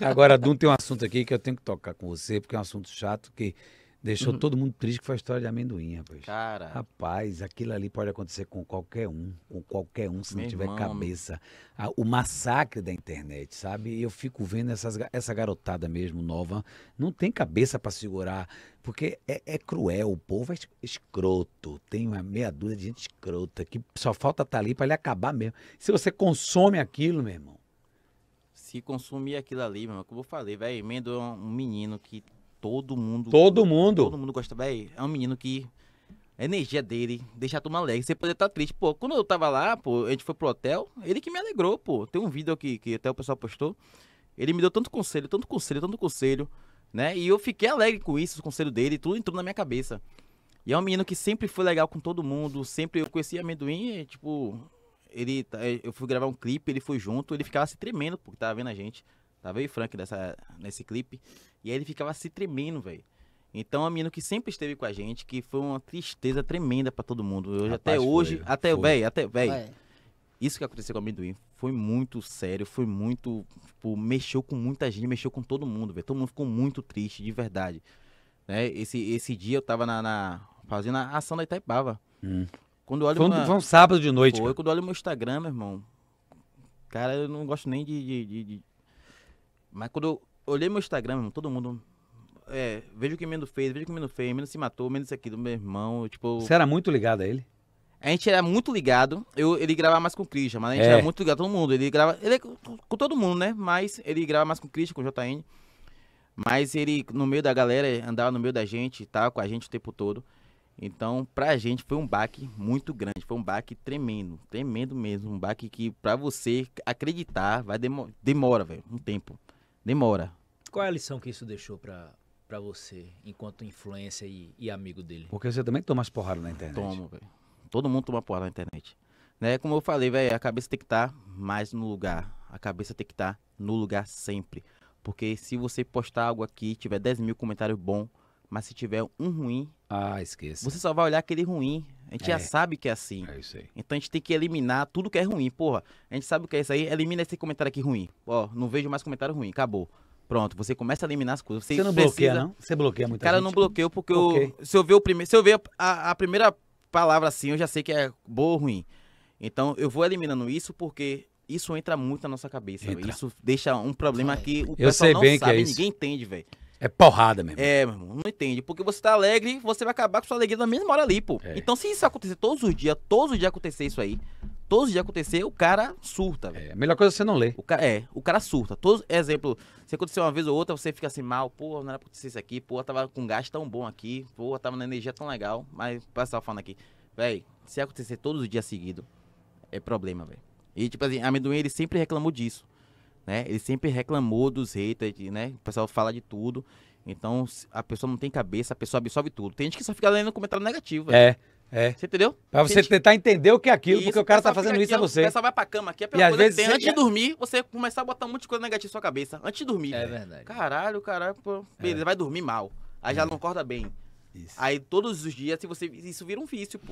Agora, Dum, tem um assunto aqui que eu tenho que tocar com você, porque é um assunto chato que deixou uhum. todo mundo triste, que foi a história de amendoim, rapaz. Cara. Rapaz, aquilo ali pode acontecer com qualquer um, com qualquer um, se Meu não tiver irmão, cabeça. Ah, o massacre da internet, sabe? Eu fico vendo essas, essa garotada mesmo, nova, não tem cabeça para segurar, porque é, é, cruel, o povo é escroto, tem uma meia dúzia de gente escrota, que só falta estar tá ali para ele acabar mesmo. Se você consome aquilo, meu irmão, se consumir aquilo ali, mano, como eu falei, velho, Mendo é um menino que todo mundo. Todo mundo? Todo mundo gosta, velho. É um menino que. A energia dele, deixar a turma alegre. Você poder estar tá triste. Pô, quando eu tava lá, pô, a gente foi pro hotel, ele que me alegrou, pô. Tem um vídeo aqui que até o pessoal postou. Ele me deu tanto conselho, tanto conselho, tanto conselho, né? E eu fiquei alegre com isso, o conselho dele, tudo entrou na minha cabeça. E é um menino que sempre foi legal com todo mundo, sempre eu conhecia amendoim, e, tipo, ele, tá, eh, eu fui gravar um clipe, ele foi junto, ele ficava se tremendo, porque tava vendo a gente. Tava eu o Frank nessa, nesse clipe. E aí ele ficava se tremendo, velho. Então, a menina que sempre esteve com a gente, que foi uma tristeza tremenda para todo mundo. Hoje, até foi, hoje, até, velho, até, velho. Isso que aconteceu com a Amendoim foi muito sério, foi muito. Tipo, mexeu com muita gente, mexeu com todo mundo, velho. Todo mundo ficou muito triste, de verdade. Né? Esse, esse dia eu tava na, na fazendo a ação da Itaipava. Hum. Quando olho foi, uma... foi um sábado de noite. Foi, cara. quando olho meu Instagram, meu irmão. Cara, eu não gosto nem de. de, de, de... Mas quando eu olhei meu Instagram, meu irmão, todo mundo. É, vejo o que Mendo fez, vejo o que Mendo fez, Mendo se matou, menos isso aqui do meu irmão. Tipo. Você era muito ligado a ele? A gente era muito ligado. Eu, ele gravava mais com o Christian, mas a gente é. era muito ligado a todo mundo. Ele grava. Ele é com todo mundo, né? Mas ele grava mais com o Christian, com o JN. Mas ele, no meio da galera, andava no meio da gente, tava com a gente o tempo todo. Então, pra gente foi um baque muito grande, foi um baque tremendo, tremendo mesmo, um baque que pra você acreditar vai demo demora, velho, um tempo. Demora. Qual é a lição que isso deixou pra, pra você, enquanto influência e, e amigo dele? Porque você também toma as porradas na internet. Tomo, velho. Todo mundo toma porrada na internet. Né? Como eu falei, velho, a cabeça tem que estar tá mais no lugar. A cabeça tem que estar tá no lugar sempre. Porque se você postar algo aqui, tiver 10 mil comentários bons, mas se tiver um ruim. Ah, esqueça. Você só vai olhar aquele ruim. A gente é. já sabe que é assim. É isso aí. Então a gente tem que eliminar tudo que é ruim. Porra, a gente sabe o que é isso aí. Elimina esse comentário aqui ruim. Ó, não vejo mais comentário ruim. Acabou. Pronto, você começa a eliminar as coisas. Você, você não precisa... bloqueia, não? Você bloqueia muita Cara, gente. Cara, não bloqueio porque okay. eu, se eu ver, o primeiro, se eu ver a, a primeira palavra assim, eu já sei que é boa ou ruim. Então eu vou eliminando isso porque isso entra muito na nossa cabeça. Isso deixa um problema que o pessoal não é sabe, ninguém entende, velho. É porrada mesmo. É, meu irmão, não entende. Porque você tá alegre, você vai acabar com sua alegria na mesma hora ali, pô. É. Então, se isso acontecer todos os dias, todos os dias acontecer isso aí, todos os dias acontecer, o cara surta, velho. É, a melhor coisa é você não ler. O cara, é, o cara surta. Todos, exemplo, se acontecer uma vez ou outra, você fica assim, mal, pô, não era pra acontecer isso aqui, pô, tava com gás tão bom aqui, pô, tava na energia tão legal, mas passar falando aqui, velho, se acontecer todos os dias seguidos, é problema, velho. E, tipo assim, a amendoim, ele sempre reclamou disso né? Ele sempre reclamou dos haters, né? O pessoal fala de tudo. Então, a pessoa não tem cabeça, a pessoa absorve tudo. Tem gente que só fica lendo comentário negativo. É. É. Você entendeu? Pra você gente... tentar entender o que é aquilo, isso, porque o cara tá fazendo isso a você. O pessoal vai pra cama aqui, é pela e às vezes tem, Antes de dormir, você começar a botar um monte de coisa negativa na sua cabeça. Antes de dormir. É verdade. Caralho, caralho, pô. É. Beleza, é. vai dormir mal. Aí já é. não acorda bem. Isso. Aí todos os dias, se você. Isso vira um vício, pô.